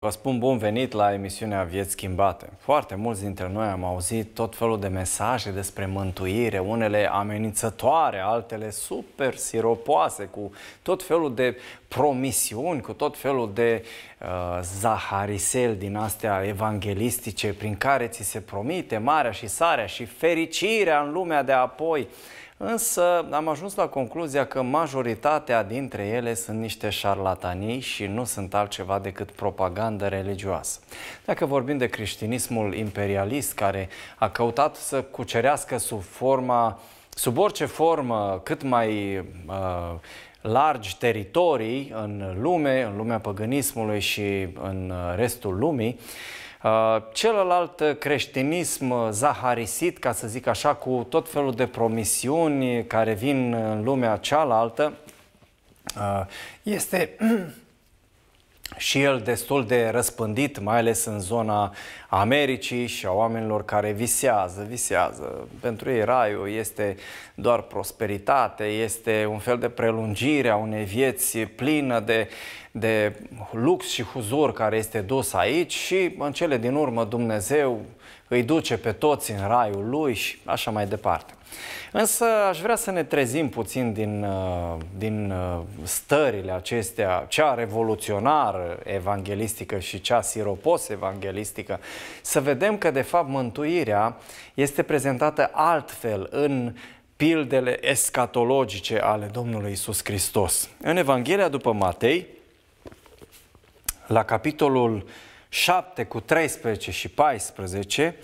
Vă spun bun venit la emisiunea Vieți Schimbate. Foarte mulți dintre noi am auzit tot felul de mesaje despre mântuire, unele amenințătoare, altele super siropoase, cu tot felul de promisiuni, cu tot felul de uh, zaharisel din astea evanghelistice prin care ți se promite marea și sarea și fericirea în lumea de apoi. Însă am ajuns la concluzia că majoritatea dintre ele sunt niște șarlatanii și nu sunt altceva decât propagandă religioasă. Dacă vorbim de creștinismul imperialist care a căutat să cucerească sub forma sub orice formă cât mai uh, largi teritorii în lume, în lumea păgânismului și în uh, restul lumii, uh, Uh, celălalt creștinism zaharisit, ca să zic așa, cu tot felul de promisiuni care vin în lumea cealaltă, uh, este și el destul de răspândit, mai ales în zona Americii și a oamenilor care visează, visează. Pentru ei raiul este doar prosperitate, este un fel de prelungire a unei vieți plină de, de lux și huzur care este dus aici și în cele din urmă Dumnezeu îi duce pe toți în raiul lui și așa mai departe. Însă aș vrea să ne trezim puțin din, uh, din uh, stările acestea, cea revoluționară evanghelistică și cea siropos evanghelistică, să vedem că de fapt mântuirea este prezentată altfel în pildele escatologice ale Domnului Isus Hristos. În Evanghelia după Matei, la capitolul 7 cu 13 și 14,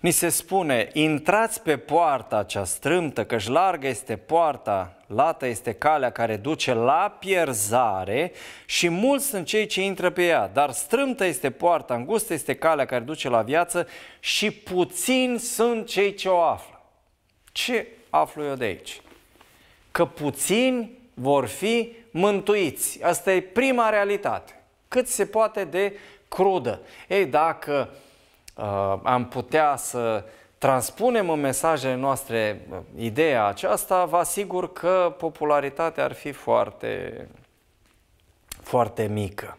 ni se spune, intrați pe poarta cea strâmtă, căci largă este poarta, lată este calea care duce la pierzare și mulți sunt cei ce intră pe ea, dar strâmtă este poarta, îngustă este calea care duce la viață și puțini sunt cei ce o află. Ce aflu eu de aici? Că puțini vor fi mântuiți. Asta e prima realitate. Cât se poate de crudă. Ei, dacă uh, am putea să transpunem în mesajele noastre uh, ideea aceasta, vă asigur că popularitatea ar fi foarte, foarte mică.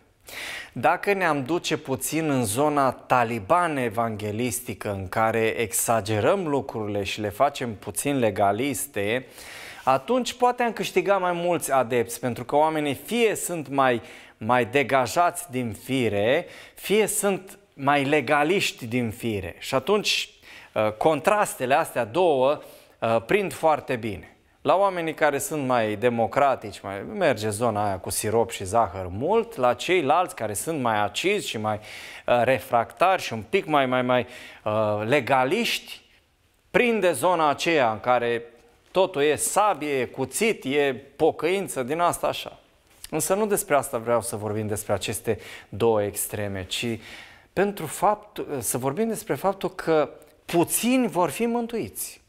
Dacă ne-am duce puțin în zona taliban evanghelistică, în care exagerăm lucrurile și le facem puțin legaliste, atunci poate am câștiga mai mulți adepți, pentru că oamenii fie sunt mai mai degajați din fire, fie sunt mai legaliști din fire. Și atunci uh, contrastele astea două uh, prind foarte bine. La oamenii care sunt mai democratici, mai merge zona aia cu sirop și zahăr mult, la ceilalți care sunt mai acizi și mai uh, refractari și un pic mai, mai, mai legaliști, prinde zona aceea în care totul e sabie, e cuțit, e pocăință din asta așa. Însă nu despre asta vreau să vorbim, despre aceste două extreme, ci pentru fapt, să vorbim despre faptul că puțini vor fi mântuiți.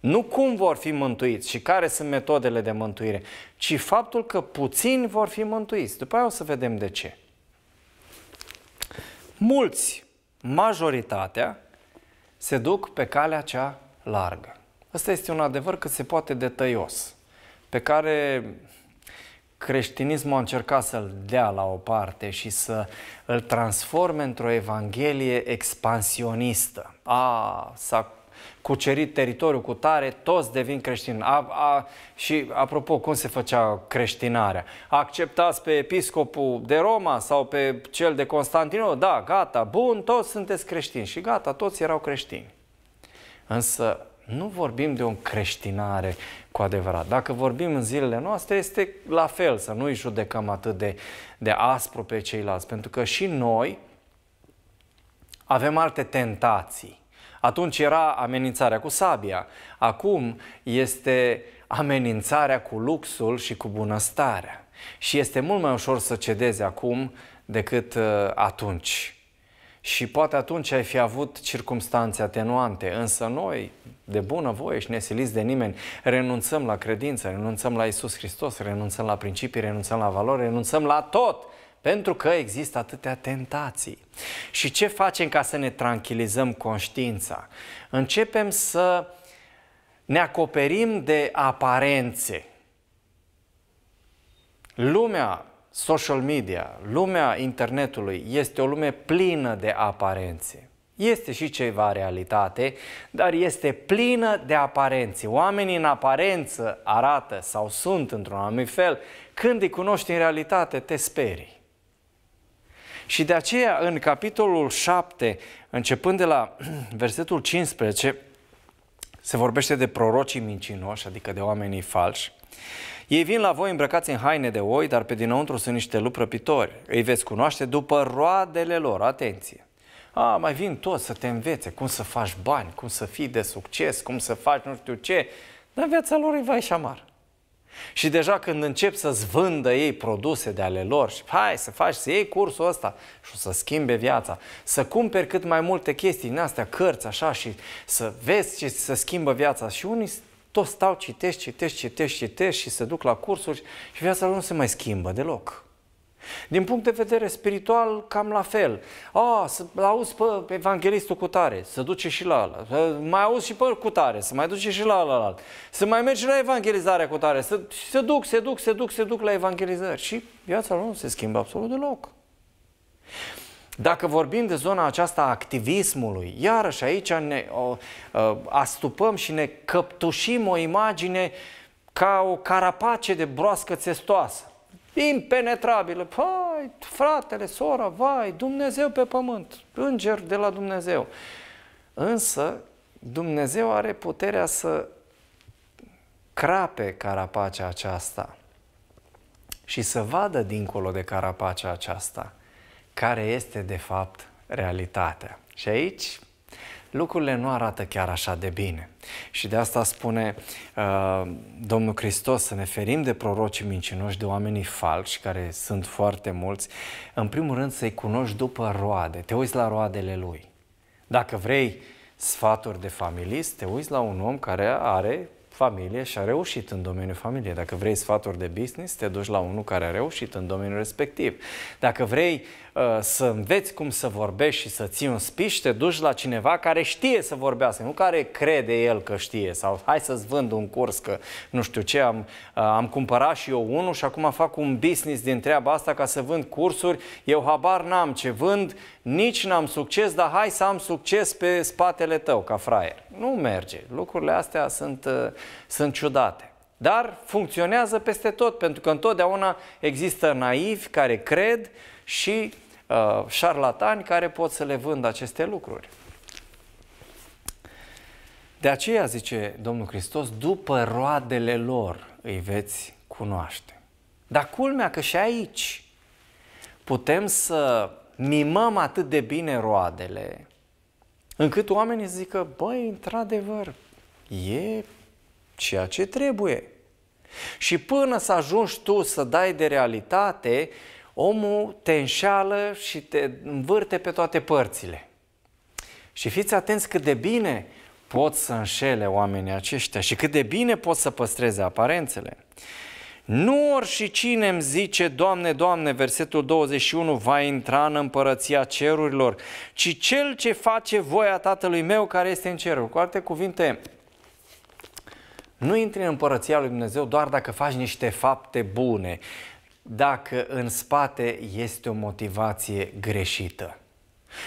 Nu cum vor fi mântuiți și care sunt metodele de mântuire, ci faptul că puțini vor fi mântuiți. După aia o să vedem de ce. Mulți, majoritatea, se duc pe calea cea largă. Ăsta este un adevăr cât se poate de tăios, pe care creștinismul a încercat să-l dea la o parte și să îl transforme într-o evanghelie expansionistă. A, s-a cucerit teritoriul cu tare, toți devin creștini. A, a, și, apropo, cum se făcea creștinarea? Acceptați pe episcopul de Roma sau pe cel de Constantinopol? Da, gata, bun, toți sunteți creștini. Și gata, toți erau creștini. Însă nu vorbim de o creștinare cu adevărat. Dacă vorbim în zilele noastre, este la fel, să nu-i judecăm atât de, de aspru pe ceilalți, pentru că și noi avem alte tentații. Atunci era amenințarea cu sabia, acum este amenințarea cu luxul și cu bunăstarea. Și este mult mai ușor să cedeze acum decât uh, atunci și poate atunci ai fi avut circumstanțe atenuante, însă noi, de bună voie și nesiliți de nimeni, renunțăm la credință, renunțăm la Isus Hristos, renunțăm la principii, renunțăm la valori, renunțăm la tot, pentru că există atâtea tentații. Și ce facem ca să ne tranquilizăm conștiința? Începem să ne acoperim de aparențe. Lumea social media, lumea internetului este o lume plină de aparențe. Este și ceva realitate, dar este plină de aparențe. Oamenii în aparență arată sau sunt într-un anumit fel, când îi cunoști în realitate, te sperii. Și de aceea, în capitolul 7, începând de la versetul 15, se vorbește de prorocii mincinoși, adică de oamenii falși. Ei vin la voi îmbrăcați în haine de oi, dar pe dinăuntru sunt niște lupi Îi veți cunoaște după roadele lor, atenție! A, mai vin toți să te învețe cum să faci bani, cum să fii de succes, cum să faci nu știu ce, dar viața lor îi va și amar. Și deja când încep să-ți vândă ei produse de ale lor și hai să faci, să iei cursul ăsta și o să schimbe viața, să cumperi cât mai multe chestii din astea, cărți, așa și să vezi ce să schimbă viața și unii toți stau, citești, citești, citești, citești și se duc la cursuri și viața lor nu se mai schimbă deloc. Din punct de vedere spiritual, cam la fel. A, să auzi pe evanghelistul cu tare, să duce și la ala. Să mai auzi și pe cu tare, să mai duce și la ala. Să mai mergi la evangelizarea cu tare, să se duc, se duc, se duc, se duc la evangelizări. Și viața lor nu se schimbă absolut deloc. Dacă vorbim de zona aceasta a activismului, iarăși aici ne o, ă, astupăm și ne căptușim o imagine ca o carapace de broască țestoasă, impenetrabilă. Păi, fratele, sora, vai, Dumnezeu pe pământ, înger de la Dumnezeu. Însă, Dumnezeu are puterea să crape carapacea aceasta și să vadă dincolo de carapacea aceasta – care este de fapt realitatea. Și aici lucrurile nu arată chiar așa de bine. Și de asta spune uh, Domnul Hristos să ne ferim de prorocii mincinoși, de oamenii falși, care sunt foarte mulți. În primul rând să-i cunoști după roade, te uiți la roadele lui. Dacă vrei sfaturi de familist, te uiți la un om care are familie și a reușit în domeniul familiei. Dacă vrei sfaturi de business, te duci la unul care a reușit în domeniul respectiv. Dacă vrei uh, să înveți cum să vorbești și să ții un speech, te duci la cineva care știe să vorbească, nu care crede el că știe sau hai să-ți vând un curs că nu știu ce, am, uh, am cumpărat și eu unul și acum fac un business din treaba asta ca să vând cursuri, eu habar n-am ce vând, nici n-am succes, dar hai să am succes pe spatele tău ca fraier. Nu merge. Lucrurile astea sunt, uh, sunt ciudate. Dar funcționează peste tot, pentru că întotdeauna există naivi care cred și uh, șarlatani care pot să le vând aceste lucruri. De aceea, zice Domnul Hristos, după roadele lor îi veți cunoaște. Dar culmea că și aici putem să mimăm atât de bine roadele, încât oamenii zică, băi, într-adevăr, e ceea ce trebuie. Și până să ajungi tu să dai de realitate, omul te înșală și te învârte pe toate părțile. Și fiți atenți cât de bine pot să înșele oamenii aceștia și cât de bine pot să păstreze aparențele. Nu și cine îmi zice, Doamne, Doamne, versetul 21, va intra în împărăția cerurilor, ci cel ce face voia Tatălui meu care este în cerul. Cu alte cuvinte, nu intri în împărăția lui Dumnezeu doar dacă faci niște fapte bune, dacă în spate este o motivație greșită.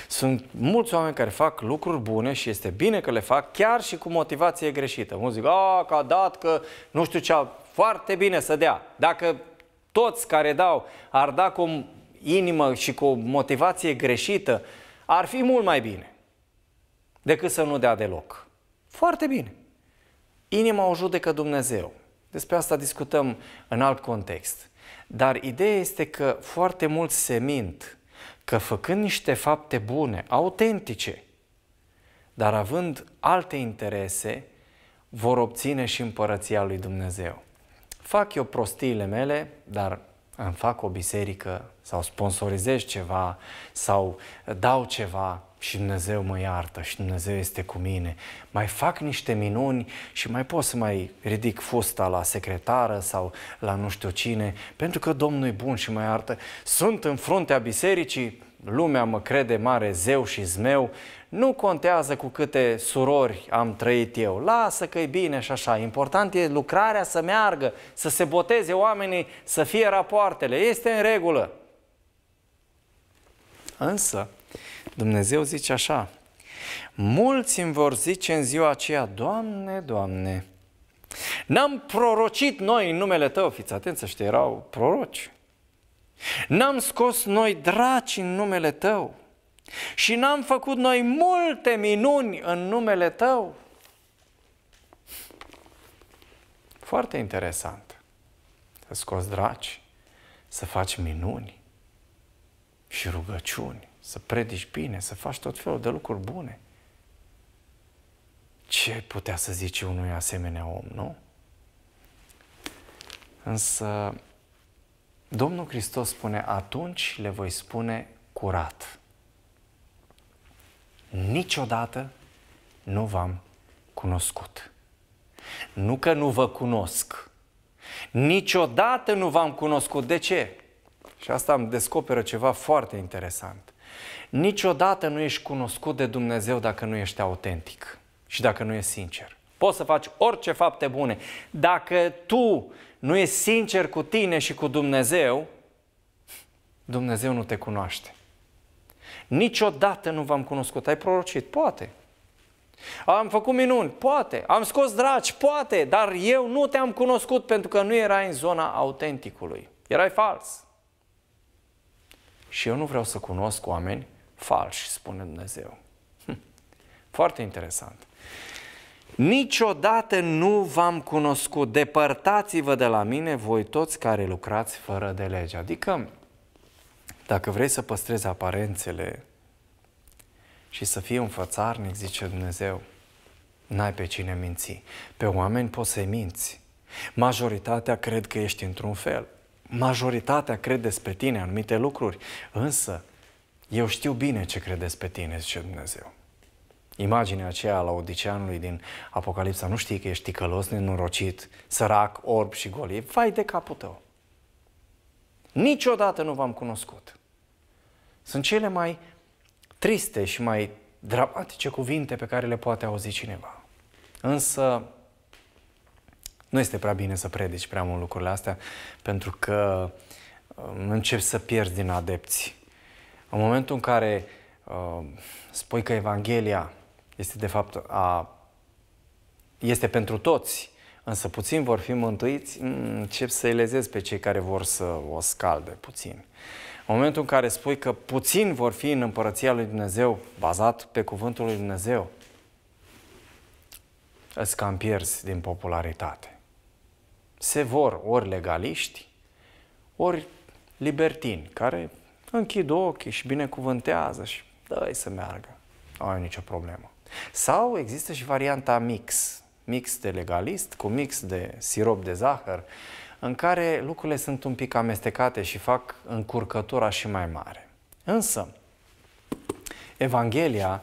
Sunt mulți oameni care fac lucruri bune și este bine că le fac chiar și cu motivație greșită. Mulți zic, a, că a dat, că nu știu ce a foarte bine să dea. Dacă toți care dau ar da cu inimă și cu motivație greșită, ar fi mult mai bine decât să nu dea deloc. Foarte bine. Inima o judecă Dumnezeu. Despre asta discutăm în alt context. Dar ideea este că foarte mulți se mint că făcând niște fapte bune, autentice, dar având alte interese, vor obține și împărăția lui Dumnezeu fac eu prostiile mele, dar îmi fac o biserică sau sponsorizez ceva sau dau ceva și Dumnezeu mă iartă și Dumnezeu este cu mine. Mai fac niște minuni și mai pot să mai ridic fusta la secretară sau la nu știu cine, pentru că Domnul e bun și mă iartă. Sunt în fruntea bisericii, lumea mă crede mare zeu și zmeu nu contează cu câte surori am trăit eu, lasă că e bine și așa. Important e lucrarea să meargă, să se boteze oamenii, să fie rapoartele. Este în regulă. Însă, Dumnezeu zice așa, mulți îmi vor zice în ziua aceea, Doamne, Doamne, N-am prorocit noi în numele tău, fiți atenți, ăștia erau proroci. N-am scos noi draci în numele tău. Și n-am făcut noi multe minuni în numele tău? Foarte interesant. Să scoți draci, să faci minuni și rugăciuni, să predici bine, să faci tot felul de lucruri bune. Ce putea să zice unui asemenea om, nu? Însă Domnul Hristos spune, atunci le voi spune curat niciodată nu v-am cunoscut. Nu că nu vă cunosc. Niciodată nu v-am cunoscut. De ce? Și asta îmi descoperă ceva foarte interesant. Niciodată nu ești cunoscut de Dumnezeu dacă nu ești autentic și dacă nu ești sincer. Poți să faci orice fapte bune. Dacă tu nu ești sincer cu tine și cu Dumnezeu, Dumnezeu nu te cunoaște. Niciodată nu v-am cunoscut. Ai prorocit? Poate. Am făcut minuni? Poate. Am scos dragi? Poate. Dar eu nu te-am cunoscut pentru că nu erai în zona autenticului. Erai fals. Și eu nu vreau să cunosc oameni falși, spune Dumnezeu. Hm. Foarte interesant. Niciodată nu v-am cunoscut, depărtați-vă de la mine voi toți care lucrați fără de lege. Adică dacă vrei să păstrezi aparențele și să fii un fățarnic, zice Dumnezeu, n-ai pe cine minți. Pe oameni poți să-i minți. Majoritatea cred că ești într-un fel. Majoritatea cred despre tine anumite lucruri. Însă, eu știu bine ce cred despre tine, zice Dumnezeu. Imaginea aceea la Odiceanului din Apocalipsa, nu știi că ești ticălos, nenorocit, sărac, orb și goliv? Vai de capul tău! Niciodată nu v-am cunoscut. Sunt cele mai triste și mai dramatice cuvinte pe care le poate auzi cineva. Însă, nu este prea bine să predici prea mult lucrurile astea, pentru că um, începi să pierzi din adepți. În momentul în care uh, spui că Evanghelia este de fapt a, este pentru toți, însă puțin vor fi mântuiți, mm, încep să-i lezezi pe cei care vor să o scalde puțin. În momentul în care spui că puțin vor fi în împărăția lui Dumnezeu, bazat pe cuvântul lui Dumnezeu, îți cam pierzi din popularitate. Se vor ori legaliști, ori libertini, care închid ochii și binecuvântează și dă să meargă. Nu ai nicio problemă. Sau există și varianta mix. Mix de legalist cu mix de sirop de zahăr, în care lucrurile sunt un pic amestecate și fac încurcătura și mai mare. Însă, Evanghelia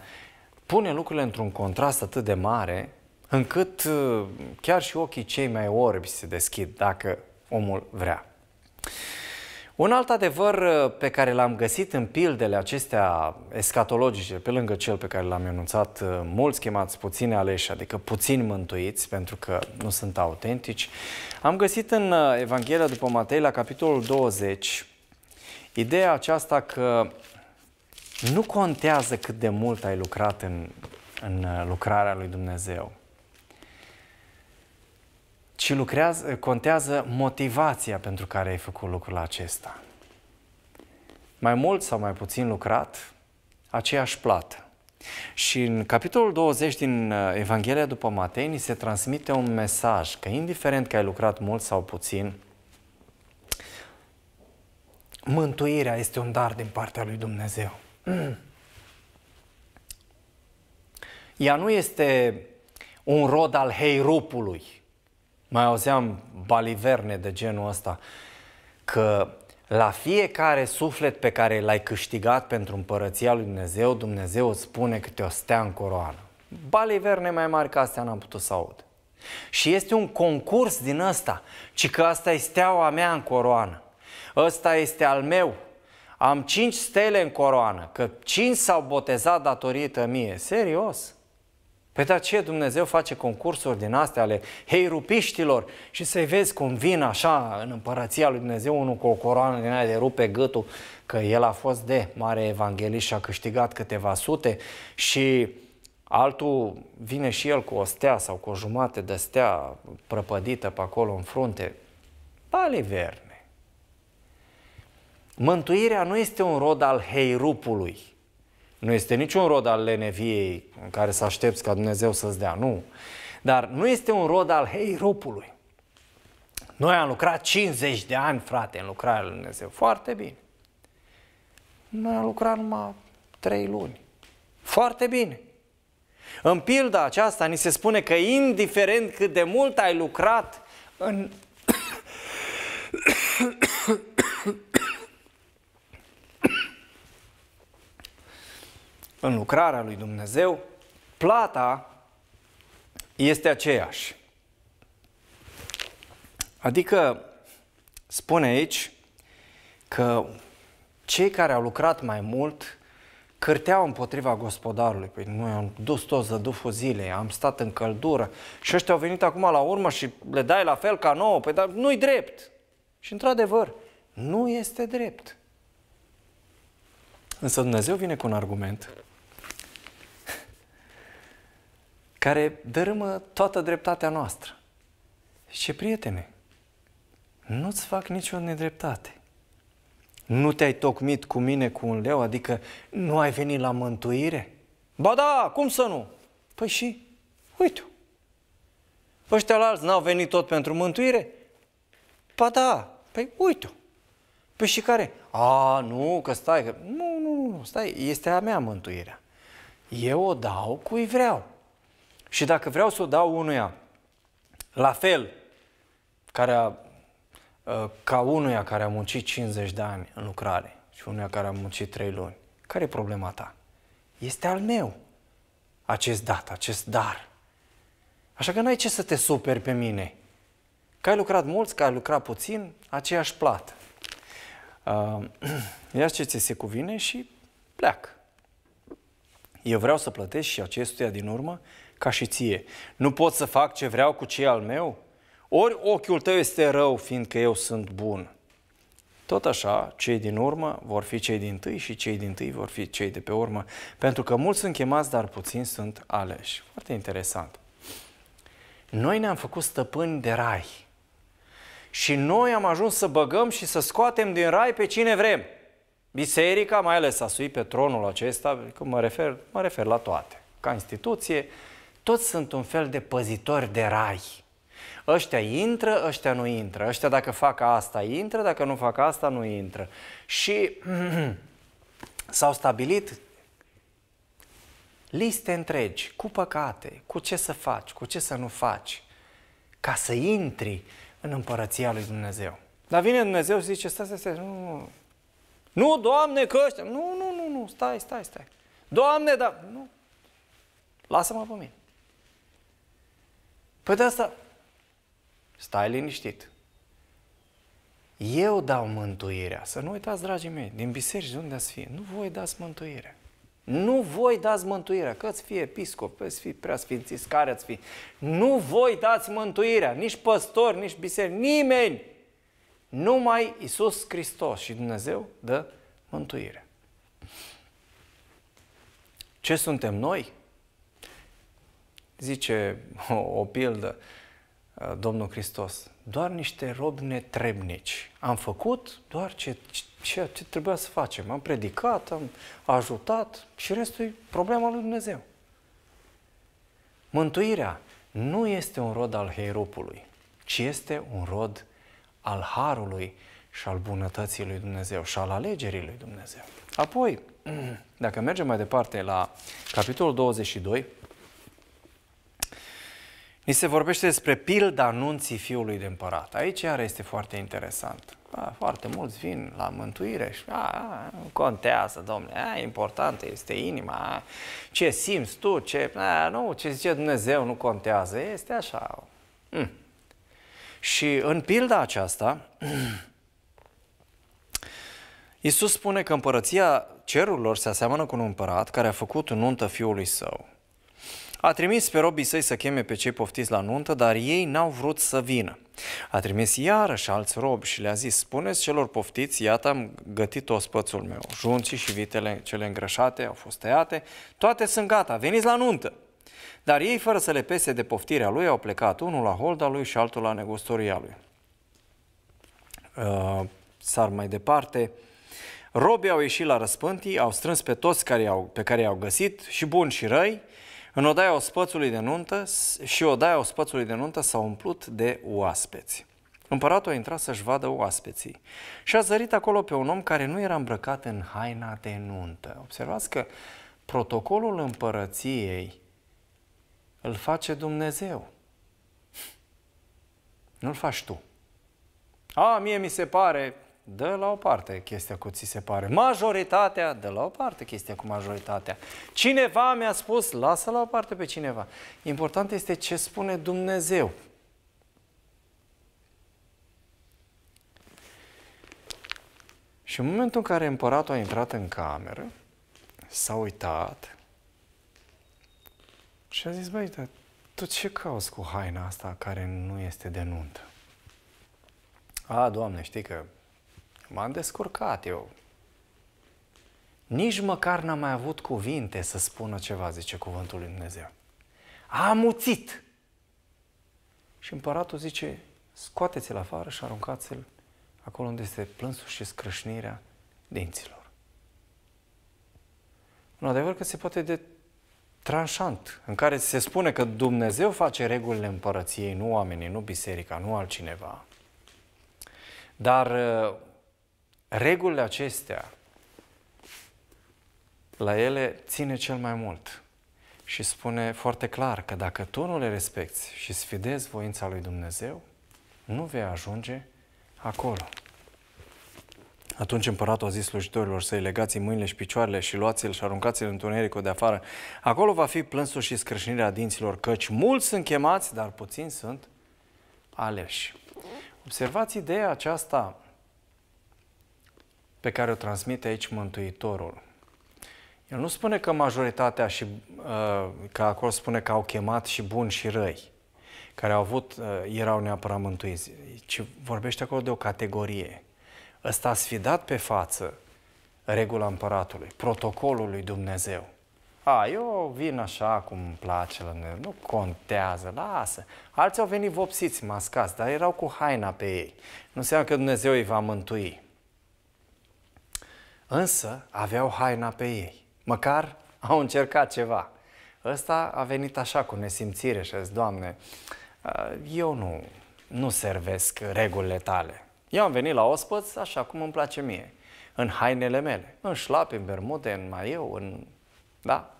pune lucrurile într-un contrast atât de mare încât uh, chiar și ochii cei mai orbi se deschid dacă omul vrea. Un alt adevăr uh, pe care l-am găsit în pildele acestea escatologice, pe lângă cel pe care l-am enunțat uh, mulți chemați, puține aleși, adică puțin mântuiți, pentru că nu sunt autentici, am găsit în uh, Evanghelia după Matei, la capitolul 20, ideea aceasta că nu contează cât de mult ai lucrat în, în lucrarea lui Dumnezeu, ci lucrează, contează motivația pentru care ai făcut lucrul acesta. Mai mult sau mai puțin lucrat, aceeași plată. Și în capitolul 20 din uh, Evanghelia după Matei ni se transmite un mesaj că indiferent că ai lucrat mult sau puțin, mântuirea este un dar din partea lui Dumnezeu. Ea nu este un rod al heirupului, mai auzeam baliverne de genul ăsta că la fiecare suflet pe care l-ai câștigat pentru împărăția lui Dumnezeu, Dumnezeu îți spune câte o stea în coroană. Baliverne mai mari ca astea n-am putut să aud. Și este un concurs din ăsta, ci că asta e steaua mea în coroană. Ăsta este al meu. Am cinci stele în coroană, că cinci s-au botezat datorită mie. Serios? Păi dar ce Dumnezeu face concursuri din astea ale heirupiștilor și să-i vezi cum vin așa în împărăția lui Dumnezeu unul cu o coroană din aia de rupe gâtul că el a fost de mare evanghelist și a câștigat câteva sute și altul vine și el cu o stea sau cu o jumate de stea prăpădită pe acolo în frunte. Pale verne. Mântuirea nu este un rod al heirupului nu este niciun rod al leneviei în care să aștepți ca Dumnezeu să-ți dea, nu. Dar nu este un rod al hei rupului. Noi am lucrat 50 de ani, frate, în lucrarea lui Dumnezeu. Foarte bine. Noi am lucrat numai 3 luni. Foarte bine. În pilda aceasta ni se spune că indiferent cât de mult ai lucrat în în lucrarea lui Dumnezeu, plata este aceeași. Adică spune aici că cei care au lucrat mai mult cârteau împotriva gospodarului. Păi noi am dus toți zăduful zilei, am stat în căldură și ăștia au venit acum la urmă și le dai la fel ca nouă. Păi dar nu-i drept. Și într-adevăr, nu este drept. Însă Dumnezeu vine cu un argument care dărâmă toată dreptatea noastră. Și prietene, nu-ți fac nicio nedreptate. Nu te-ai tocmit cu mine cu un leu, adică nu ai venit la mântuire? Ba da, cum să nu? Păi și, uite Ăștia la alți n-au venit tot pentru mântuire? Ba da, păi uite Păi și care? A, nu, că stai, că... Nu, nu, nu, stai, este a mea mântuirea. Eu o dau cui vreau. Și dacă vreau să o dau unuia, la fel, care a, ă, ca unuia care a muncit 50 de ani în lucrare și unuia care a muncit 3 luni, care e problema ta? Este al meu acest dat, acest dar. Așa că n-ai ce să te superi pe mine. Că ai lucrat mult, că ai lucrat puțin, aceeași plată. Uh, ia ce ți se cuvine și pleacă. Eu vreau să plătesc și acestuia din urmă ca și ție. Nu pot să fac ce vreau cu cei al meu? Ori ochiul tău este rău, fiindcă eu sunt bun. Tot așa, cei din urmă vor fi cei din tâi și cei din tâi vor fi cei de pe urmă, pentru că mulți sunt chemați, dar puțini sunt aleși. Foarte interesant. Noi ne-am făcut stăpâni de rai. Și noi am ajuns să băgăm și să scoatem din rai pe cine vrem. Biserica, mai ales a sui pe tronul acesta, mă refer, mă refer la toate, ca instituție, toți sunt un fel de păzitori de rai. Ăștia intră, ăștia nu intră. Ăștia dacă fac asta intră, dacă nu fac asta nu intră. Și s-au stabilit liste întregi cu păcate, cu ce să faci, cu ce să nu faci, ca să intri în împărăția lui Dumnezeu. Dar vine Dumnezeu și zice, stai, stai, stai, nu, nu, nu, Doamne, că ăștia, nu, nu, nu, nu, stai, stai, stai. Doamne, da, nu, lasă-mă pe mine. Păi de asta, stai liniștit. Eu dau mântuirea. Să nu uitați, dragii mei, din biserici de unde ați fi. Nu voi dați mântuire. Nu voi dați mântuirea, că ați fi episcop, ați fi preasfințiți, care ați fi. Nu voi dați mântuirea, nici păstori, nici biserici, nimeni. Numai Isus Hristos și Dumnezeu dă mântuirea. Ce suntem noi? Zice o, o pildă Domnul Hristos, doar niște robi netrebnici. Am făcut doar ce, ce, ce trebuia să facem. Am predicat, am ajutat și restul e problema lui Dumnezeu. Mântuirea nu este un rod al herupului, ci este un rod al harului și al bunătății lui Dumnezeu și al alegerii lui Dumnezeu. Apoi, dacă mergem mai departe la capitolul 22, Ni se vorbește despre pilda anunții Fiului de Împărat. Aici iar este foarte interesant. A, da, foarte mulți vin la mântuire și a, a, contează, domnule, a, important este inima, a, ce simți tu, ce, a, nu, ce zice Dumnezeu nu contează, este așa. Mm. Și în pilda aceasta, Iisus spune că împărăția cerurilor se aseamănă cu un împărat care a făcut nuntă fiului său. A trimis pe robii săi să cheme pe cei poftiți la nuntă, dar ei n-au vrut să vină. A trimis iarăși alți robi și le-a zis, spuneți celor poftiți, iată am gătit ospățul meu. Junții și vitele cele îngrășate au fost tăiate, toate sunt gata, veniți la nuntă. Dar ei, fără să le pese de poftirea lui, au plecat unul la holda lui și altul la negustoria lui. Uh, sar mai departe. Robii au ieșit la răspântii, au strâns pe toți care au pe care i-au găsit, și buni și răi, în odaia ospățului de nuntă și odaia ospățului de nuntă s-a umplut de oaspeți. Împăratul a intrat să-și vadă oaspeții și a zărit acolo pe un om care nu era îmbrăcat în haina de nuntă. Observați că protocolul împărăției îl face Dumnezeu. Nu-l faci tu. A, mie mi se pare, dă la o parte chestia cu ți se pare. Majoritatea, dă la o parte chestia cu majoritatea. Cineva mi-a spus, lasă la o parte pe cineva. Important este ce spune Dumnezeu. Și în momentul în care împăratul a intrat în cameră, s-a uitat și a zis, băi, dar tu ce cauți cu haina asta care nu este de nuntă? A, doamne, știi că M-am descurcat eu. Nici măcar n-am mai avut cuvinte să spună ceva, zice cuvântul lui Dumnezeu. A amuțit! Și împăratul zice, scoateți-l afară și aruncați-l acolo unde este plânsul și scrâșnirea dinților. În adevăr că se poate de tranșant, în care se spune că Dumnezeu face regulile împărăției, nu oamenii, nu biserica, nu altcineva. Dar Regulile acestea, la ele ține cel mai mult și spune foarte clar că dacă tu nu le respecti și sfidezi voința lui Dumnezeu, nu vei ajunge acolo. Atunci împăratul a zis slujitorilor să-i legați mâinile și picioarele și luați-l și aruncați-l în întunericul de afară. Acolo va fi plânsul și scrâșnirea dinților, căci mulți sunt chemați, dar puțini sunt aleși. Observați ideea aceasta pe care o transmite aici Mântuitorul. El nu spune că majoritatea și uh, că acolo spune că au chemat și buni și răi, care au avut, uh, erau neapărat mântuiți, ci vorbește acolo de o categorie. Ăsta a sfidat pe față regula împăratului, protocolul lui Dumnezeu. A, eu vin așa cum îmi place la noi, nu contează, lasă. Alții au venit vopsiți, mascați, dar erau cu haina pe ei. Nu înseamnă că Dumnezeu îi va mântui. Însă aveau haina pe ei. Măcar au încercat ceva. Ăsta a venit așa cu nesimțire și a zis, Doamne, ă, eu nu, nu servesc regulile tale. Eu am venit la ospăț așa cum îmi place mie, în hainele mele, în șlapi, în bermude, în maieu, în... Da?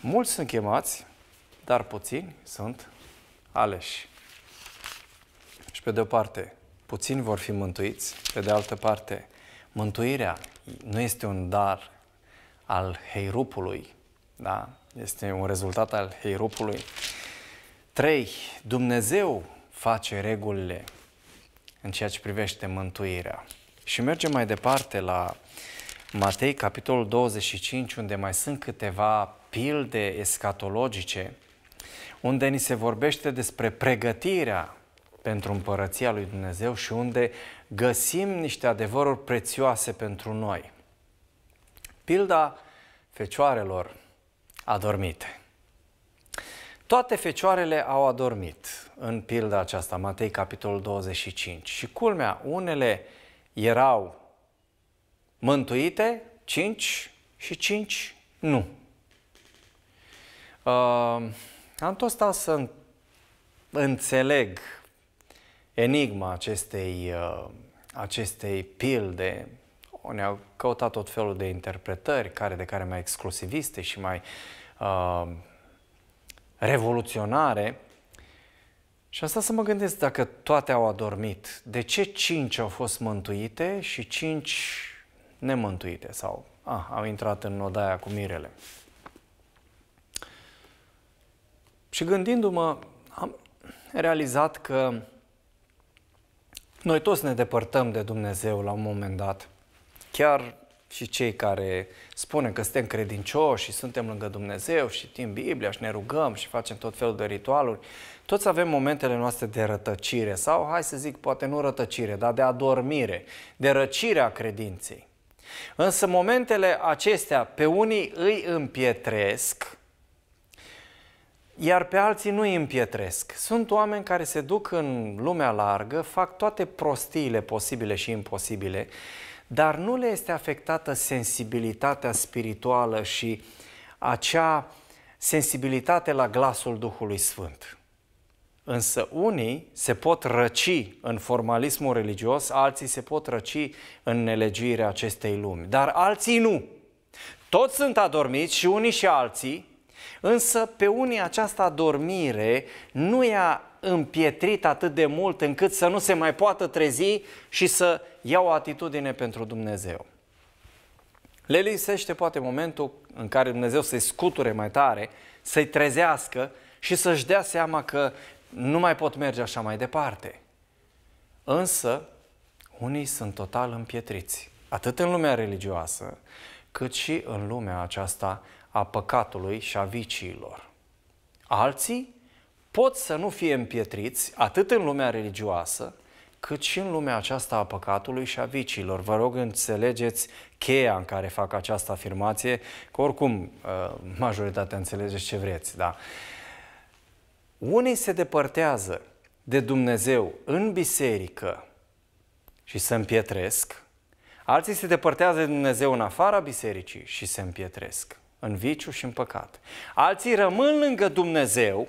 Mulți sunt chemați, dar puțini sunt aleși. Și pe de o parte, puțini vor fi mântuiți. Pe de altă parte, mântuirea nu este un dar al heirupului, da? este un rezultat al heirupului. 3. Dumnezeu face regulile în ceea ce privește mântuirea. Și mergem mai departe la Matei, capitolul 25, unde mai sunt câteva pilde escatologice, unde ni se vorbește despre pregătirea pentru împărăția lui Dumnezeu și unde găsim niște adevăruri prețioase pentru noi. Pilda fecioarelor adormite. Toate fecioarele au adormit în pilda aceasta, Matei capitolul 25. Și culmea, unele erau mântuite, 5 și 5 nu. Uh, am tot stat să înțeleg enigma acestei, uh, acestei pilde. Ne-au căutat tot felul de interpretări, care de care mai exclusiviste și mai uh, revoluționare. Și asta să mă gândesc dacă toate au adormit, de ce cinci au fost mântuite și cinci nemântuite sau ah, au intrat în odaia cu mirele. Și gândindu-mă, am realizat că noi toți ne depărtăm de Dumnezeu la un moment dat. Chiar și cei care spunem că suntem credincioși și suntem lângă Dumnezeu și citim Biblia și ne rugăm și facem tot felul de ritualuri, toți avem momentele noastre de rătăcire sau, hai să zic, poate nu rătăcire, dar de adormire, de răcirea credinței. Însă momentele acestea pe unii îi împietresc, iar pe alții nu îi împietresc. Sunt oameni care se duc în lumea largă, fac toate prostiile posibile și imposibile, dar nu le este afectată sensibilitatea spirituală și acea sensibilitate la glasul Duhului Sfânt. Însă unii se pot răci în formalismul religios, alții se pot răci în nelegirea acestei lumi, dar alții nu. Toți sunt adormiți și unii și alții, Însă pe unii această dormire nu i-a împietrit atât de mult încât să nu se mai poată trezi și să ia o atitudine pentru Dumnezeu. Le lisește poate momentul în care Dumnezeu să-i scuture mai tare, să-i trezească și să-și dea seama că nu mai pot merge așa mai departe. Însă, unii sunt total împietriți, atât în lumea religioasă, cât și în lumea aceasta a păcatului și a viciilor. Alții pot să nu fie împietriți atât în lumea religioasă, cât și în lumea aceasta a păcatului și a vicilor. Vă rog, înțelegeți cheia în care fac această afirmație, că oricum uh, majoritatea înțelegeți ce vreți, da. Unii se depărtează de Dumnezeu în biserică și se împietresc, alții se depărtează de Dumnezeu în afara bisericii și se împietresc în viciu și în păcat. Alții rămân lângă Dumnezeu,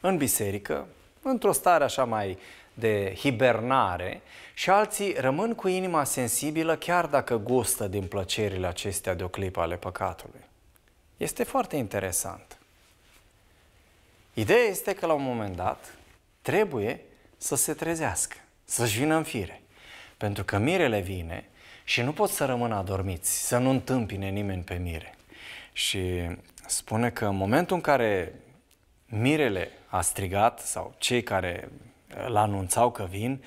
în biserică, într-o stare așa mai de hibernare și alții rămân cu inima sensibilă chiar dacă gustă din plăcerile acestea de o clipă ale păcatului. Este foarte interesant. Ideea este că la un moment dat trebuie să se trezească, să-și vină în fire. Pentru că mirele vine și nu pot să rămână adormiți, să nu întâmpine nimeni pe mire. Și spune că în momentul în care mirele a strigat sau cei care l anunțau că vin,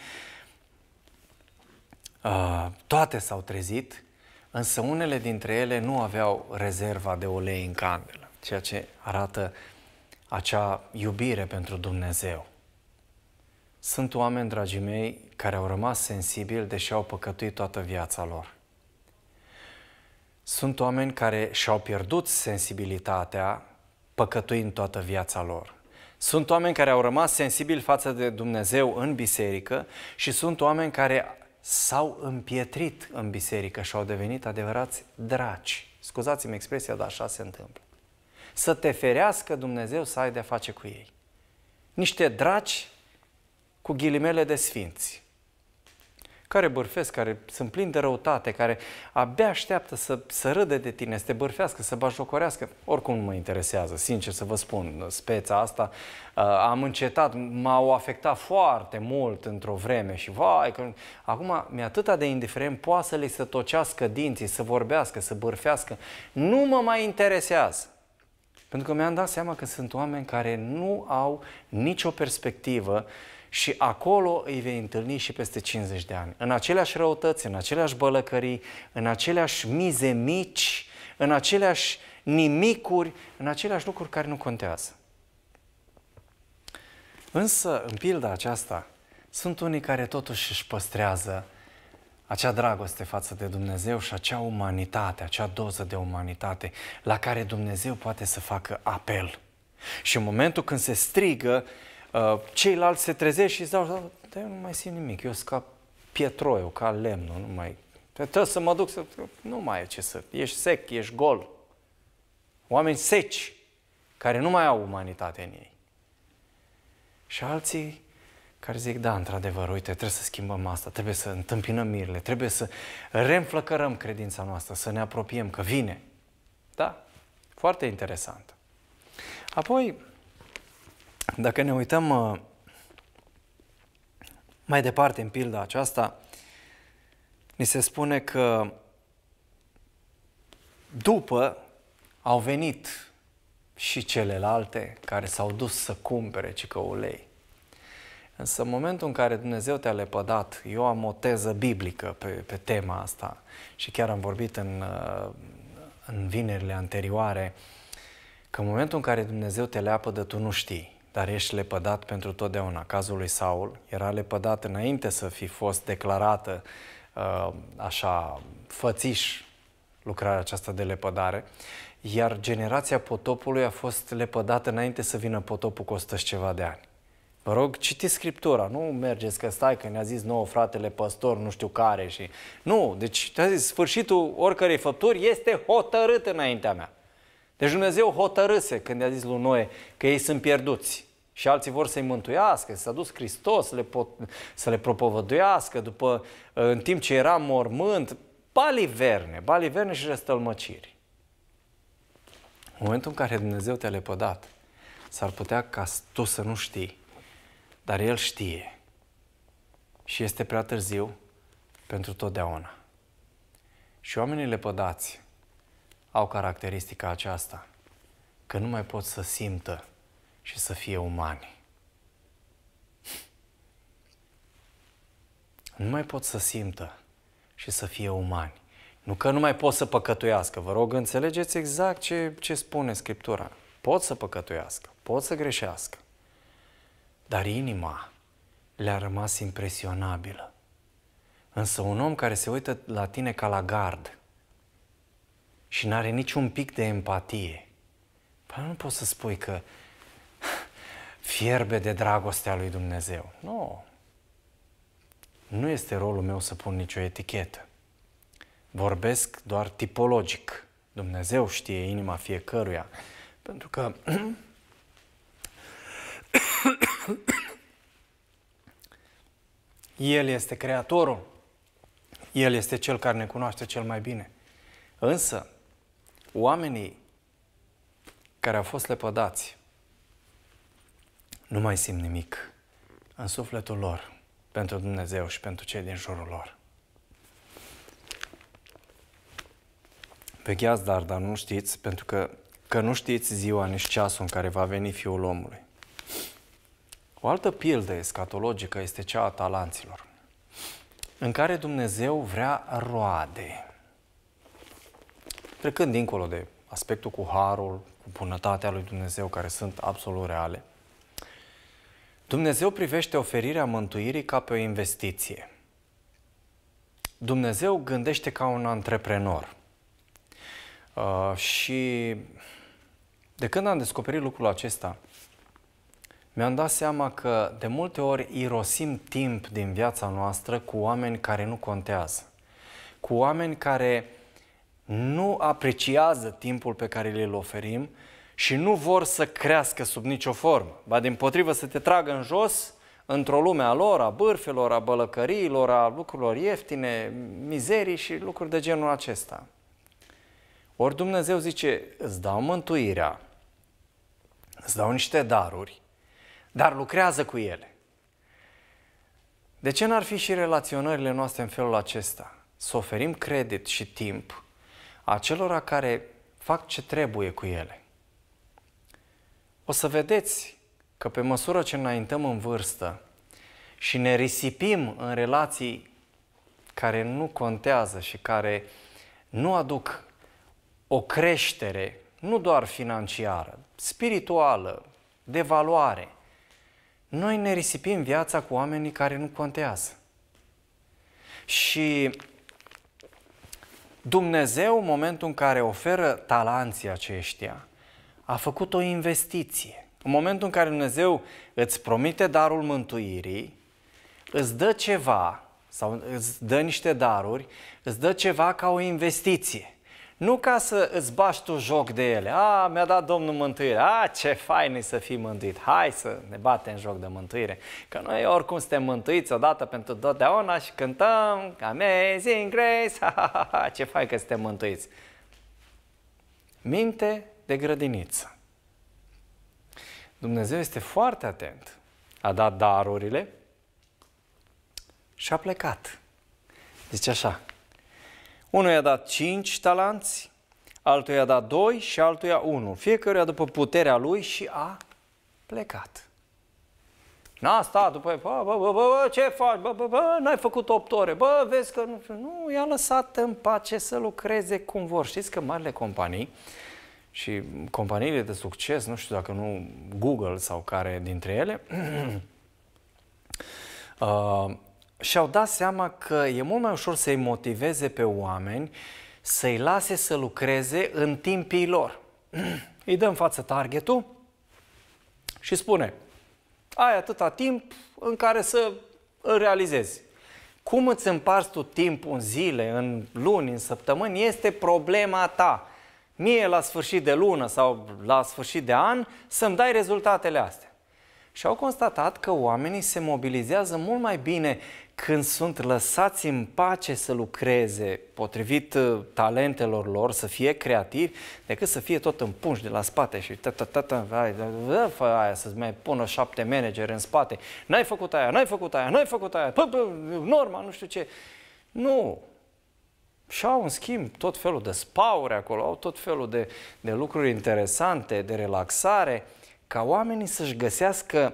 uh, toate s-au trezit, însă unele dintre ele nu aveau rezerva de ulei în candelă, ceea ce arată acea iubire pentru Dumnezeu. Sunt oameni, dragii mei, care au rămas sensibili deși au păcătuit toată viața lor. Sunt oameni care și-au pierdut sensibilitatea păcătuind toată viața lor. Sunt oameni care au rămas sensibili față de Dumnezeu în biserică și sunt oameni care s-au împietrit în biserică și au devenit adevărați draci. Scuzați-mi expresia, dar așa se întâmplă. Să te ferească Dumnezeu să ai de-a face cu ei. Niște draci cu ghilimele de sfinți, care bârfesc, care sunt plini de răutate, care abia așteaptă să, să râde de tine, să te bârfească, să bajocorească. Oricum nu mă interesează, sincer să vă spun, speța asta uh, am încetat, m-au afectat foarte mult într-o vreme și vai, că... acum mi-e atâta de indiferent, poate să le să tocească dinții, să vorbească, să bârfească, nu mă mai interesează. Pentru că mi-am dat seama că sunt oameni care nu au nicio perspectivă uh, și acolo îi vei întâlni și peste 50 de ani. În aceleași răutăți, în aceleași bălăcării, în aceleași mize mici, în aceleași nimicuri, în aceleași lucruri care nu contează. Însă, în pilda aceasta, sunt unii care totuși își păstrează acea dragoste față de Dumnezeu și acea umanitate, acea doză de umanitate la care Dumnezeu poate să facă apel. Și în momentul când se strigă Uh, ceilalți se trezesc și zau, da dar eu nu mai simt nimic, eu sunt ca pietroiu, ca lemnul, nu mai... Trebuie să mă duc să... Nu mai e ce să... Ești sec, ești gol. Oameni seci, care nu mai au umanitate în ei. Și alții care zic, da, într-adevăr, uite, trebuie să schimbăm asta, trebuie să întâmpinăm mirile, trebuie să reînflăcărăm credința noastră, să ne apropiem că vine. Da, foarte interesant. Apoi, dacă ne uităm uh, mai departe în pilda aceasta, ni se spune că după au venit și celelalte care s-au dus să cumpere cică ulei. Însă în momentul în care Dumnezeu te-a lepădat, eu am o teză biblică pe, pe tema asta și chiar am vorbit în, uh, în vinerile anterioare, că în momentul în care Dumnezeu te leapădă, tu nu știi dar ești lepădat pentru totdeauna. Cazul lui Saul era lepădat înainte să fi fost declarată uh, așa fățiș lucrarea aceasta de lepădare, iar generația potopului a fost lepădată înainte să vină potopul cu 100 și ceva de ani. Vă rog, citiți Scriptura, nu mergeți că stai că ne-a zis nouă fratele păstor, nu știu care și... Nu, deci te a zis, sfârșitul oricărei făpturi este hotărât înaintea mea. Deci Dumnezeu hotărâse când i-a zis lui Noe că ei sunt pierduți și alții vor să-i mântuiască, să dus Hristos să le, pot, să le propovăduiască după, uh, în timp ce era mormânt, baliverne, baliverne și răstălmăciri. În momentul în care Dumnezeu te-a lepădat, s-ar putea ca tu să nu știi, dar El știe și este prea târziu pentru totdeauna. Și oamenii lepădați au caracteristica aceasta, că nu mai pot să simtă și să fie umani. Nu mai pot să simtă și să fie umani. Nu că nu mai pot să păcătuiască. Vă rog, înțelegeți exact ce, ce spune Scriptura. Pot să păcătuiască, pot să greșească. Dar inima le-a rămas impresionabilă. Însă un om care se uită la tine ca la gard și nu are niciun pic de empatie, păi nu poți să spui că fierbe de dragostea lui Dumnezeu. Nu. Nu este rolul meu să pun nicio etichetă. Vorbesc doar tipologic. Dumnezeu știe inima fiecăruia. Pentru că El este Creatorul. El este Cel care ne cunoaște cel mai bine. Însă, oamenii care au fost lepădați nu mai simt nimic în sufletul lor pentru Dumnezeu și pentru cei din jurul lor. Vecheați dar, dar nu știți, pentru că, că nu știți ziua nici ceasul în care va veni Fiul omului. O altă pildă escatologică este cea a talanților, în care Dumnezeu vrea roade. Trecând dincolo de aspectul cu harul, cu bunătatea lui Dumnezeu, care sunt absolut reale – Dumnezeu privește oferirea mântuirii ca pe o investiție. Dumnezeu gândește ca un antreprenor. Uh, și de când am descoperit lucrul acesta, mi-am dat seama că de multe ori irosim timp din viața noastră cu oameni care nu contează, cu oameni care nu apreciază timpul pe care le oferim și nu vor să crească sub nicio formă, ba din potrivă să te tragă în jos într-o lume a lor, a bârfelor, a bălăcăriilor, a lucrurilor ieftine, mizerii și lucruri de genul acesta. Ori Dumnezeu zice, îți dau mântuirea, îți dau niște daruri, dar lucrează cu ele. De ce n-ar fi și relaționările noastre în felul acesta? Să oferim credit și timp acelora care fac ce trebuie cu ele o să vedeți că pe măsură ce înaintăm în vârstă și ne risipim în relații care nu contează și care nu aduc o creștere, nu doar financiară, spirituală, de valoare, noi ne risipim viața cu oamenii care nu contează. Și Dumnezeu, în momentul în care oferă talanții aceștia, a făcut o investiție. În momentul în care Dumnezeu îți promite darul mântuirii, îți dă ceva sau îți dă niște daruri, îți dă ceva ca o investiție. Nu ca să îți bași tu joc de ele. A, mi-a dat Domnul mântuire. A, ce fain e să fii mântuit. Hai să ne batem joc de mântuire. Că noi oricum suntem mântuiți odată pentru totdeauna și cântăm Amazing Grace. Ha, ha, ha, ce fain că suntem mântuiți. Minte de grădiniță. Dumnezeu este foarte atent. A dat darurile și a plecat. Zice așa, unul i-a dat cinci talanți, altul i-a dat doi și altul i-a unul. Fiecare după puterea lui și a plecat. N-a stat după, bă, bă, bă, bă, ce faci, bă, bă, bă, n-ai făcut opt ore, bă, vezi că nu, nu i-a lăsat în pace să lucreze cum vor. Știți că marile companii și companiile de succes, nu știu dacă nu Google sau care dintre ele, uh, și-au dat seama că e mult mai ușor să-i motiveze pe oameni să-i lase să lucreze în timpii lor. Îi dăm față targetul și spune, ai atâta timp în care să îl realizezi. Cum îți împarți tu timpul în zile, în luni, în săptămâni, este problema ta mie la sfârșit de lună sau la sfârșit de an să-mi dai rezultatele astea. Și au constatat că oamenii se mobilizează mult mai bine când sunt lăsați în pace să lucreze potrivit uh, talentelor lor, să fie creativi, decât să fie tot împunși de la spate și ta ta ta ta fă aia să-ți mai pună șapte manageri în spate. N-ai făcut aia, n-ai făcut aia, n-ai făcut aia, Normal, norma, nu știu ce. Nu, și au, în schimb, tot felul de spauri acolo, au tot felul de, de lucruri interesante, de relaxare, ca oamenii să-și găsească,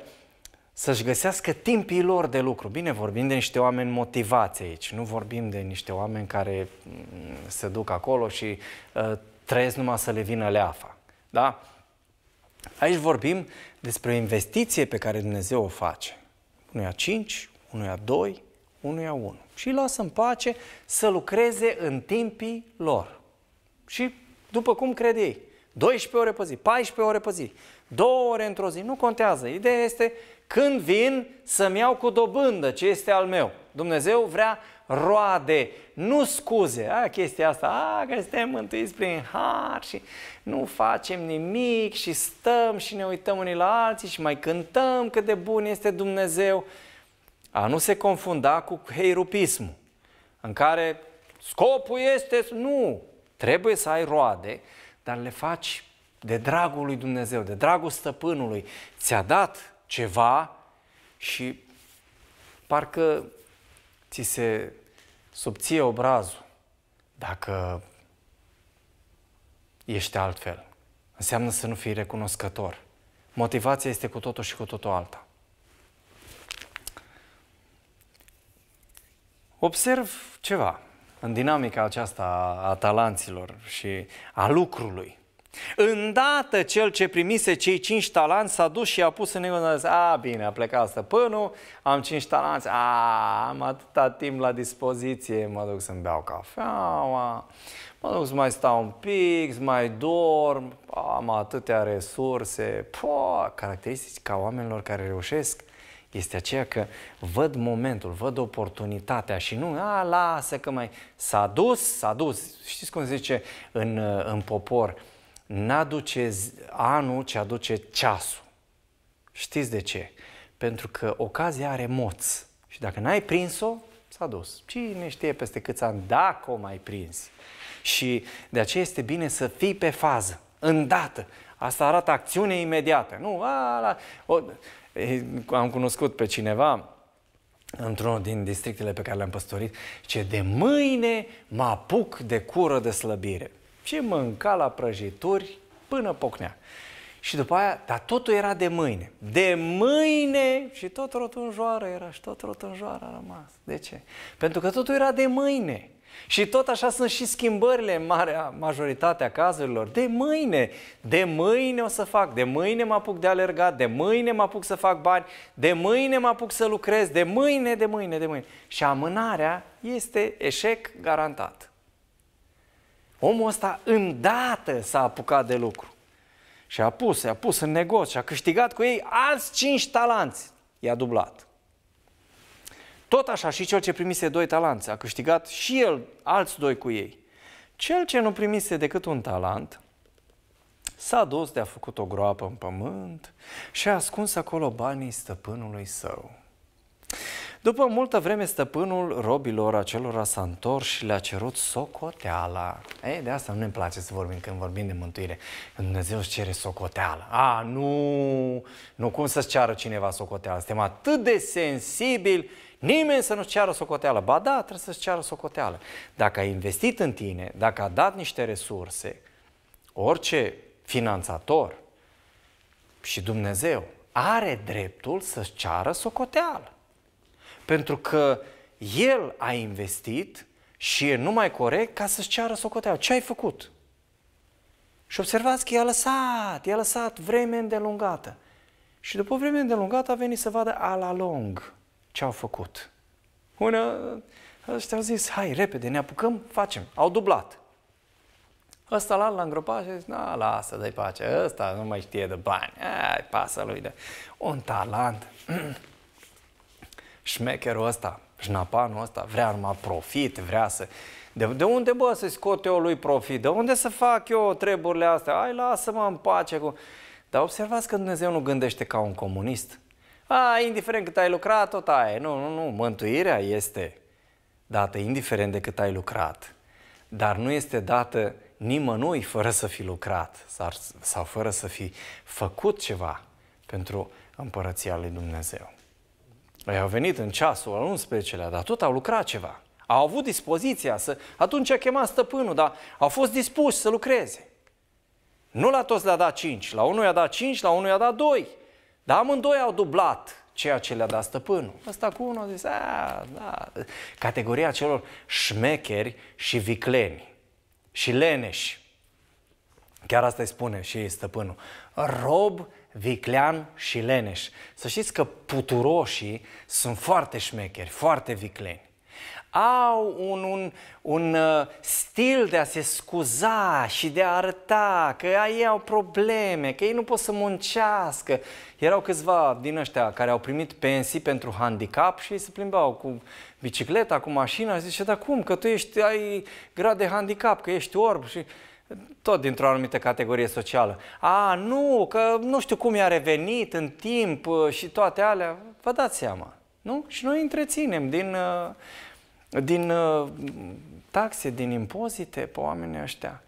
să-și găsească timpii lor de lucru. Bine, vorbim de niște oameni motivați aici, nu vorbim de niște oameni care mm, se duc acolo și uh, trăiesc numai să le vină leafa. Da? Aici vorbim despre o investiție pe care Dumnezeu o face. Unuia 5, unuia 2, unuia 1 și îi lasă în pace să lucreze în timpii lor. Și după cum crede ei. 12 ore pe zi, 14 ore pe zi, 2 ore într-o zi, nu contează. Ideea este când vin să-mi iau cu dobândă ce este al meu. Dumnezeu vrea roade, nu scuze. A, chestia asta, a, că suntem mântuiți prin har și nu facem nimic și stăm și ne uităm unii la alții și mai cântăm cât de bun este Dumnezeu a nu se confunda cu heirupismul, în care scopul este... Nu! Trebuie să ai roade, dar le faci de dragul lui Dumnezeu, de dragul stăpânului. Ți-a dat ceva și parcă ți se subție obrazul dacă ești altfel. Înseamnă să nu fii recunoscător. Motivația este cu totul și cu totul alta. observ ceva în dinamica aceasta a talanților și a lucrului. Îndată cel ce primise cei cinci talanți s-a dus și a pus în el a, bine, a plecat stăpânul, am cinci talanți, a, am atâta timp la dispoziție, mă duc să-mi beau cafeaua, mă duc să mai stau un pic, să mai dorm, am atâtea resurse, po, caracteristici ca oamenilor care reușesc este aceea că văd momentul, văd oportunitatea și nu, a, lasă că mai... S-a dus, s-a dus. Știți cum se zice în, în popor? N-aduce anul ce aduce ceasul. Știți de ce? Pentru că ocazia are moț. Și dacă n-ai prins-o, s-a dus. Cine știe peste câți ani dacă o mai prins. Și de aceea este bine să fii pe fază, îndată. Asta arată acțiune imediată. Nu, a, la, o, am cunoscut pe cineva într-unul din districtele pe care le-am păstorit, ce de mâine mă apuc de cură de slăbire. Și mânca la prăjituri până pocnea. Și după aia, dar totul era de mâine. De mâine și tot rotunjoară era și tot rotunjoară a rămas. De ce? Pentru că totul era de mâine. Și tot așa sunt și schimbările în marea majoritatea cazurilor. De mâine, de mâine o să fac, de mâine mă apuc de alergat, de mâine mă apuc să fac bani, de mâine mă apuc să lucrez, de mâine, de mâine, de mâine. Și amânarea este eșec garantat. Omul ăsta îndată s-a apucat de lucru. Și a pus, a pus în negoț și a câștigat cu ei alți cinci talanți. I-a dublat. Tot așa și cel ce primise doi talanți a câștigat și el alți doi cu ei. Cel ce nu primise decât un talent s-a dus de a făcut o groapă în pământ și a ascuns acolo banii stăpânului său. După multă vreme, stăpânul robilor acelora s-a întors și le-a cerut socoteala. Ei, de asta nu ne place să vorbim când vorbim de mântuire. Când Dumnezeu își cere socoteala. A, nu, nu, cum să-ți ceară cineva socoteala? Suntem atât de sensibili Nimeni să nu-ți ceară socoteala. Ba da, trebuie să-ți ceară socoteala. Dacă ai investit în tine, dacă a dat niște resurse, orice finanțator și Dumnezeu are dreptul să-ți ceară socoteală. Pentru că el a investit și e numai corect ca să-și ceară socoteala. Ce ai făcut? Și observați că i-a lăsat, i-a lăsat vreme îndelungată. Și după vreme îndelungată a venit să vadă a la lung ce au făcut. Una, ăștia au zis, hai, repede, ne apucăm, facem. Au dublat. Ăsta l-a îngropat și a zis, na, lasă, dă-i pace, ăsta nu mai știe de bani, ai, pasă lui de un talent. șmecherul ăsta, șnapanul ăsta, vrea numai profit, vrea să... De, de unde, bă, să scot eu lui profit? De unde să fac eu treburile astea? Ai, lasă-mă în pace cu... Dar observați că Dumnezeu nu gândește ca un comunist. A, indiferent cât ai lucrat, tot ai. Nu, nu, nu. Mântuirea este dată indiferent de cât ai lucrat. Dar nu este dată nimănui fără să fi lucrat sau, sau fără să fi făcut ceva pentru împărăția lui Dumnezeu. Ei au venit în ceasul al 11-lea, dar tot au lucrat ceva. Au avut dispoziția să... Atunci a chemat stăpânul, dar au fost dispuși să lucreze. Nu la toți le-a dat 5, la unul i-a dat 5, la unul i-a dat 2. Dar amândoi au dublat ceea ce le-a dat stăpânul. Ăsta cu unul a zis, a, da. Categoria celor șmecheri și vicleni și leneși. Chiar asta îi spune și stăpânul. Rob viclean și leneș. Să știți că puturoșii sunt foarte șmecheri, foarte vicleni. Au un, un, un uh, stil de a se scuza și de a arăta că ei au probleme, că ei nu pot să muncească. Erau câțiva din ăștia care au primit pensii pentru handicap și ei se plimbau cu bicicleta, cu mașina și zice, dar cum, că tu ești, ai grad de handicap, că ești orb și tot dintr-o anumită categorie socială. A, nu, că nu știu cum i-a revenit în timp uh, și toate alea. Vă dați seama, nu? Și noi întreținem din, uh, din uh, taxe, din impozite pe oamenii ăștia.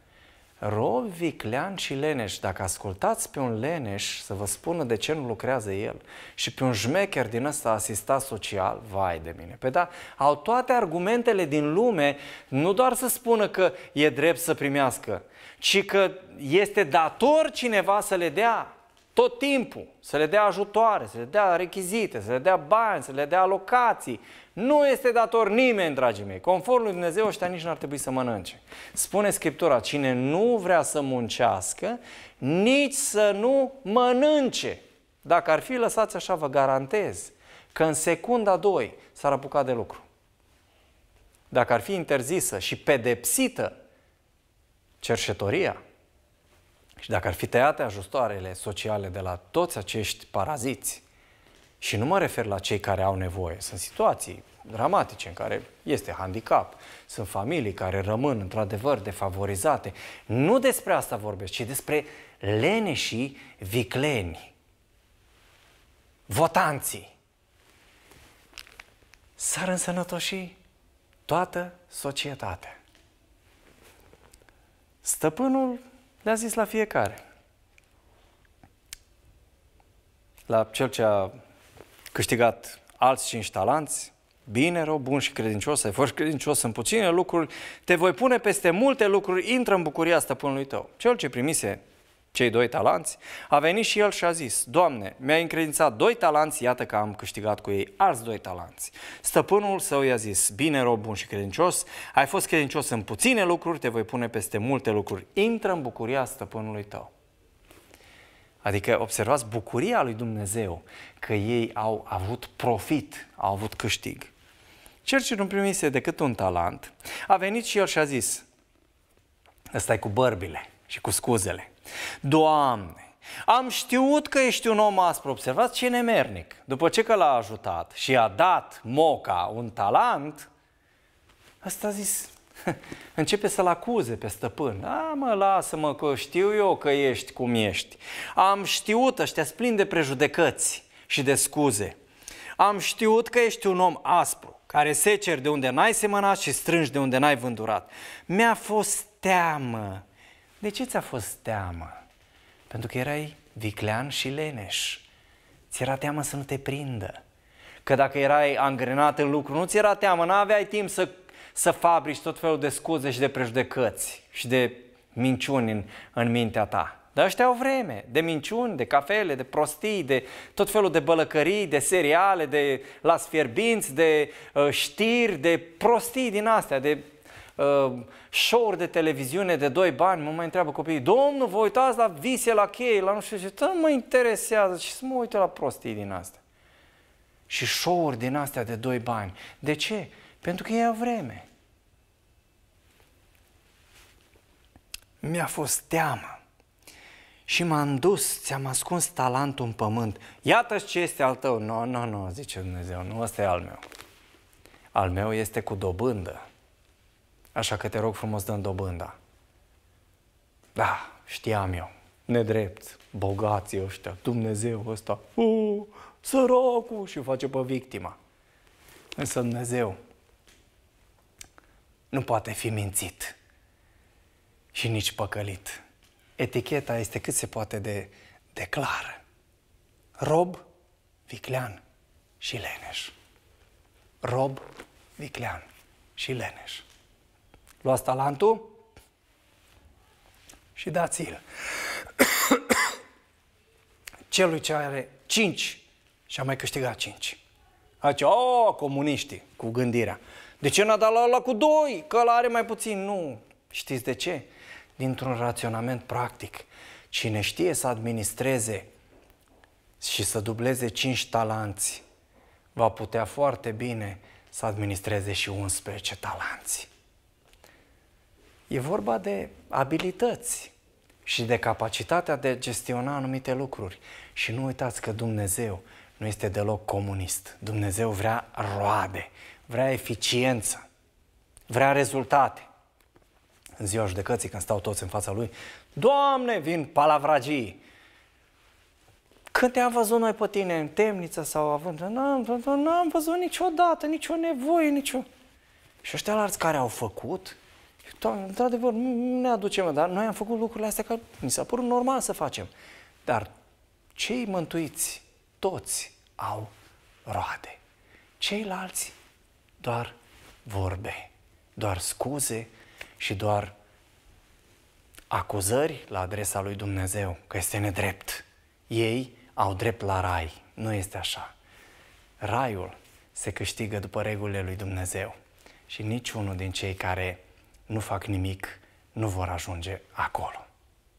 Rob, viclean și leneș. Dacă ascultați pe un leneș să vă spună de ce nu lucrează el și pe un jmecher din ăsta asistat social, vai de mine. Pe păi da, au toate argumentele din lume, nu doar să spună că e drept să primească, ci că este dator cineva să le dea tot timpul, să le dea ajutoare, să le dea rechizite, să le dea bani, să le dea locații, Nu este dator nimeni, dragii mei. Conform lui Dumnezeu, ăștia nici nu ar trebui să mănânce. Spune Scriptura, cine nu vrea să muncească, nici să nu mănânce. Dacă ar fi, lăsați așa, vă garantez că în secunda 2 s-ar apuca de lucru. Dacă ar fi interzisă și pedepsită cerșetoria. Și dacă ar fi tăiate ajustoarele sociale de la toți acești paraziți, și nu mă refer la cei care au nevoie, sunt situații dramatice în care este handicap, sunt familii care rămân într-adevăr defavorizate. Nu despre asta vorbesc, ci despre leneșii vicleni, votanții. S-ar însănătoși toată societatea. Stăpânul le-a zis la fiecare. La cel ce a câștigat alți cinci talanți, bine, rău, bun și credincios, ai fost credincios în puține lucruri, te voi pune peste multe lucruri, intră în bucuria stăpânului tău. Cel ce primise cei doi talanți, a venit și el și a zis, Doamne, mi-ai încredințat doi talanți, iată că am câștigat cu ei alți doi talanți. Stăpânul său i-a zis, bine rob bun și credincios, ai fost credincios în puține lucruri, te voi pune peste multe lucruri, intră în bucuria stăpânului tău. Adică observați bucuria lui Dumnezeu că ei au avut profit, au avut câștig. Cel ce nu primise decât un talent, a venit și el și a zis, ăsta e cu bărbile și cu scuzele. Doamne, am știut că ești un om aspru, observați ce nemernic. După ce că l-a ajutat și a dat moca un talent, ăsta a zis, începe să-l acuze pe stăpân. A, mă, lasă-mă că știu eu că ești cum ești. Am știut, ăștia plin de prejudecăți și de scuze. Am știut că ești un om aspru, care seceri de unde n-ai semănat și strângi de unde n-ai vândurat. Mi-a fost teamă de ce ți-a fost teamă? Pentru că erai viclean și leneș. Ți era teamă să nu te prindă. Că dacă erai angrenat în lucru, nu ți era teamă, nu aveai timp să, să fabrici tot felul de scuze și de prejudecăți și de minciuni în, în mintea ta. Dar ăștia au vreme de minciuni, de cafele, de prostii, de tot felul de bălăcării, de seriale, de las fierbinți, de uh, știri, de prostii din astea, de Uh, show de televiziune de doi bani, mă mai întreabă copiii, domnul, vă uitați la vise, la chei, la nu știu ce, nu mă interesează și să mă uite la prostii din astea. Și show din astea de doi bani. De ce? Pentru că e vreme. Mi-a fost teamă și m-am dus, ți-am ascuns talentul în pământ. iată ce este al tău. Nu, no, nu, no, nu, no, zice Dumnezeu, nu, ăsta e al meu. Al meu este cu dobândă. Așa că te rog frumos, dă dobânda. Da, știam eu. Nedrept, bogații ăștia, Dumnezeu ăsta, uu, săracul și face pe victima. Însă Dumnezeu nu poate fi mințit și nici păcălit. Eticheta este cât se poate de, de clară. Rob, viclean și leneș. Rob, viclean și leneș. Luați talentul și dați-l. Celui ce are 5 și a mai câștigat 5. Aici, o, comuniștii, cu gândirea. De ce n-a dat la la cu 2? Că la are mai puțin. Nu. Știți de ce? Dintr-un raționament practic. Cine știe să administreze și să dubleze 5 talanți, va putea foarte bine să administreze și 11 talanți. E vorba de abilități și de capacitatea de a gestiona anumite lucruri. Și nu uitați că Dumnezeu nu este deloc comunist. Dumnezeu vrea roade, vrea eficiență, vrea rezultate. În ziua judecății, când stau toți în fața lui, Doamne, vin palavragii. Când te-am văzut noi pe tine în temniță sau având, n-am, n-am văzut niciodată, nicio nevoie, nicio... Și ăștia care au făcut, da, într-adevăr, nu ne aducem, dar noi am făcut lucrurile astea că mi s-a părut normal să facem. Dar cei mântuiți, toți au roade. Ceilalți doar vorbe, doar scuze și doar acuzări la adresa lui Dumnezeu că este nedrept. Ei au drept la rai. Nu este așa. Raiul se câștigă după regulile lui Dumnezeu. Și niciunul din cei care nu fac nimic, nu vor ajunge acolo.